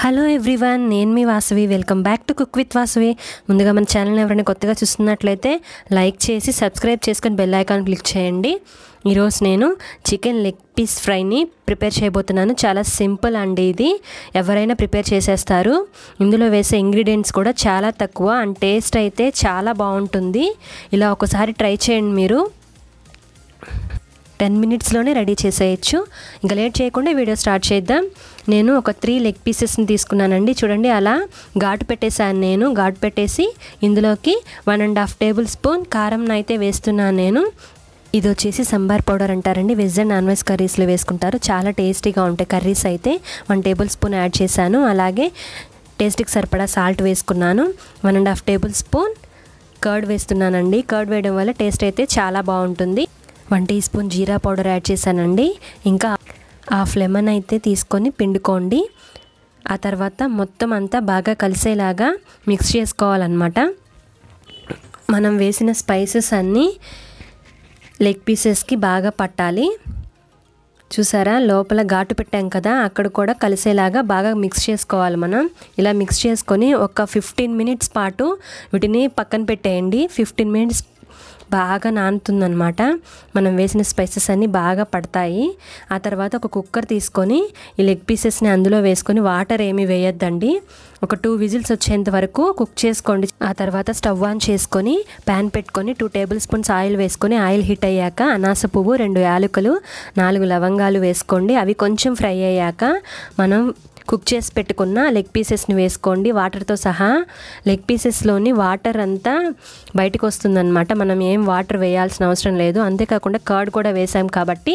hello everyone నేను మీ Vasavi welcome back to cook with Vasavi ముందుగా మన ఛానల్ ఎవరైనా కొత్తగా చూస్తున్నట్లయితే లైక్ చేసి సబ్స్క్రైబ్ చేసుకొని బెల్ ఐకాన్ క్లిక్ చేయండి ఈరోజు నేను చికెన్ లెగ్ పీస్ ఫ్రైని ప్రిపేర్ చేయబోతున్నాను చాలా సింపుల్ అండి ఇది ఎవరైనా ప్రిపేర్ చేసేస్తారు ఇందులో వేసే ఇంగ్రీడియంట్స్ కూడా చాలా తక్కువ అండ్ టేస్ట్ అయితే చాలా బాగుంటుంది ఇలా ఒకసారి ట్రై చేయండి మీరు టెన్ మినిట్స్లోనే రెడీ చేసేయచ్చు ఇంకా లేట్ చేయకుండా వీడియో స్టార్ట్ చేద్దాం నేను ఒక త్రీ లెగ్ పీసెస్ని తీసుకున్నానండి చూడండి అలా ఘాటు పెట్టేశాను నేను ఘాటు పెట్టేసి ఇందులోకి one and half tablespoon కారంను అయితే వేస్తున్నాను నేను ఇది వచ్చేసి సంబార్ పౌడర్ అంటారండి వెజ్ అండ్ నాన్ వెజ్ కర్రీస్లో వేసుకుంటారు చాలా టేస్టీగా ఉంటాయి కర్రీస్ అయితే వన్ టేబుల్ స్పూన్ యాడ్ చేశాను అలాగే టేస్ట్కి సరిపడా సాల్ట్ వేసుకున్నాను one and half tablespoon curd వేస్తున్నానండి కర్డ్ వేయడం వల్ల టేస్ట్ అయితే చాలా బాగుంటుంది one teaspoon jeera powder add చేశానండి ఇంకా హాఫ్ లెమన్ అయితే తీసుకొని పిండుకోండి ఆ తర్వాత మొత్తం అంతా బాగా కలిసేలాగా మిక్స్ చేసుకోవాలన్నమాట మనం వేసిన స్పైసెస్ అన్నీ లెగ్ పీసెస్కి బాగా పట్టాలి చూసారా లోపల ఘాటు పెట్టాం కదా అక్కడ కూడా కలిసేలాగా బాగా మిక్స్ చేసుకోవాలి మనం ఇలా మిక్స్ చేసుకొని ఒక ఫిఫ్టీన్ మినిట్స్ పాటు వీటిని పక్కన పెట్టేయండి ఫిఫ్టీన్ మినిట్స్ బాగా నానుతుందనమాట మనం వేసిన స్పైసెస్ అన్నీ బాగా పడతాయి ఆ తర్వాత ఒక కుక్కర్ తీసుకొని ఈ లెగ్ పీసెస్ని అందులో వేసుకొని వాటర్ ఏమీ వేయొద్దండి ఒక టూ విజిల్స్ వచ్చేంత వరకు కుక్ చేసుకోండి ఆ తర్వాత స్టవ్ ఆన్ చేసుకొని ప్యాన్ పెట్టుకొని టూ టేబుల్ స్పూన్స్ ఆయిల్ వేసుకొని ఆయిల్ హీట్ అయ్యాక అనాస పువ్వు రెండు యాలకులు నాలుగు లవంగాలు వేసుకోండి అవి కొంచెం ఫ్రై అయ్యాక మనం కుక్ చేసి పెట్టుకున్న లెగ్ పీసెస్ని వేసుకోండి వాటర్తో సహా లెగ్ పీసెస్లోని వాటర్ అంతా బయటకు వస్తుందన్నమాట మనం ఏం వాటర్ వేయాల్సిన అవసరం లేదు అంతేకాకుండా కర్డ్ కూడా వేసాం కాబట్టి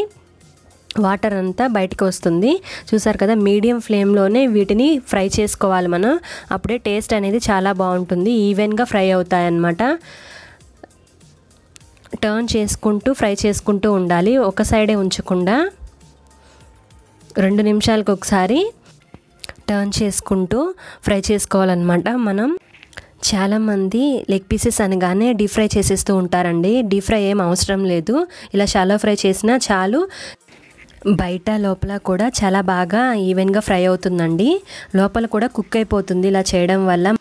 వాటర్ అంతా బయటకు వస్తుంది చూసారు కదా మీడియం ఫ్లేమ్లోనే వీటిని ఫ్రై చేసుకోవాలి మనం అప్పుడే టేస్ట్ అనేది చాలా బాగుంటుంది ఈవెన్గా ఫ్రై అవుతాయన్నమాట టర్న్ చేసుకుంటూ ఫ్రై చేసుకుంటూ ఉండాలి ఒక సైడే ఉంచకుండా రెండు నిమిషాలకు ఒకసారి టర్న్ చేసుకుంటూ ఫ్రై చేసుకోవాలన్నమాట మనం చాలామంది లెగ్ పీసెస్ అనగానే డీప్ ఫ్రై చేసేస్తూ ఉంటారండి డీప్ ఫ్రై ఏం అవసరం లేదు ఇలా షాలో ఫ్రై చేసినా చాలు బయట లోపల కూడా చాలా బాగా ఈవెన్గా ఫ్రై అవుతుందండి లోపల కూడా కుక్ అయిపోతుంది ఇలా చేయడం వల్ల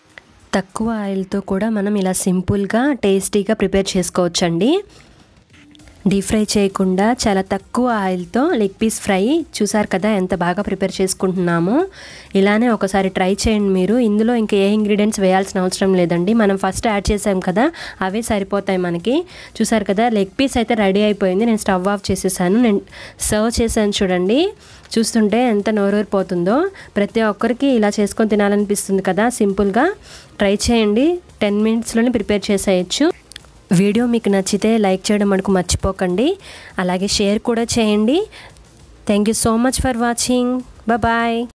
తక్కువ ఆయిల్తో కూడా మనం ఇలా సింపుల్గా టేస్టీగా ప్రిపేర్ చేసుకోవచ్చండి డీప్ ఫ్రై చేయకుండా చాలా తక్కువ ఆయిల్తో లెగ్ పీస్ ఫ్రై చూసారు కదా ఎంత బాగా ప్రిపేర్ చేసుకుంటున్నామో ఇలానే ఒకసారి ట్రై చేయండి మీరు ఇందులో ఇంకా ఏ ఇంగ్రీడియంట్స్ వేయాల్సిన అవసరం లేదండి మనం ఫస్ట్ యాడ్ చేసాం కదా అవే సరిపోతాయి మనకి చూసారు కదా లెగ్ పీస్ అయితే రెడీ అయిపోయింది నేను స్టవ్ ఆఫ్ చేసేసాను నేను సర్వ్ చేశాను చూడండి చూస్తుంటే ఎంత నోరూరిపోతుందో ప్రతి ఒక్కరికి ఇలా చేసుకొని తినాలనిపిస్తుంది కదా సింపుల్గా ట్రై చేయండి టెన్ మినిట్స్లోనే ప్రిపేర్ చేసేయచ్చు వీడియో మీకు నచ్చితే లైక్ చేయడం మనకు మర్చిపోకండి అలాగే షేర్ కూడా చేయండి thank you so much for watching bye